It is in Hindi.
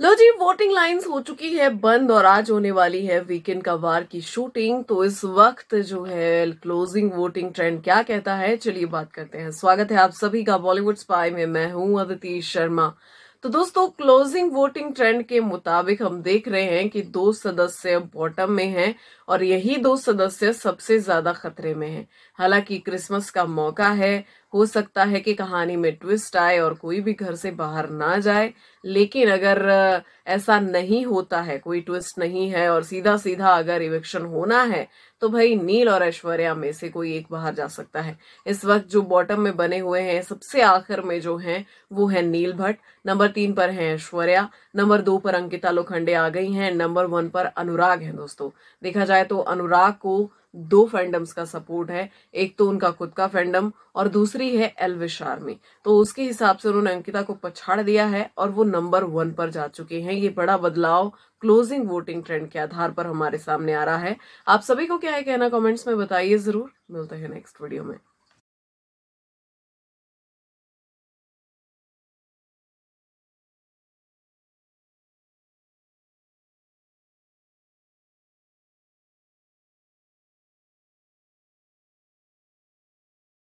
लो जी वोटिंग लाइंस हो चुकी है बंद और आज होने वाली है वीकेंड का वार की शूटिंग तो इस वक्त जो है क्लोजिंग वोटिंग ट्रेंड क्या कहता है चलिए बात करते हैं स्वागत है आप सभी का बॉलीवुड स्पाई में मैं हूं अदिति शर्मा तो दोस्तों क्लोजिंग वोटिंग ट्रेंड के मुताबिक हम देख रहे हैं कि दो सदस्य बॉटम में हैं और यही दो सदस्य सबसे ज्यादा खतरे में हैं हालांकि क्रिसमस का मौका है हो सकता है कि कहानी में ट्विस्ट आए और कोई भी घर से बाहर ना जाए लेकिन अगर ऐसा नहीं होता है कोई ट्विस्ट नहीं है और सीधा सीधा अगर इलेक्शन होना है तो भाई नील और ऐश्वर्या में से कोई एक बाहर जा सकता है इस वक्त जो बॉटम में बने हुए हैं सबसे आखिर में जो हैं वो है नील भट्ट नंबर तीन पर हैं ऐश्वर्या नंबर दो पर अंकिता लोखंडे आ गई हैं नंबर वन पर अनुराग हैं दोस्तों देखा जाए तो अनुराग को दो फैंडम्स का सपोर्ट है एक तो उनका खुद का फैंडम और दूसरी है एलविश आर्मी तो उसके हिसाब से उन्होंने अंकिता को पछाड़ दिया है और वो नंबर वन पर जा चुके हैं ये बड़ा बदलाव क्लोजिंग वोटिंग ट्रेंड के आधार पर हमारे सामने आ रहा है आप सभी को क्या है कहना कॉमेंट्स में बताइए जरूर मिलते हैं नेक्स्ट वीडियो में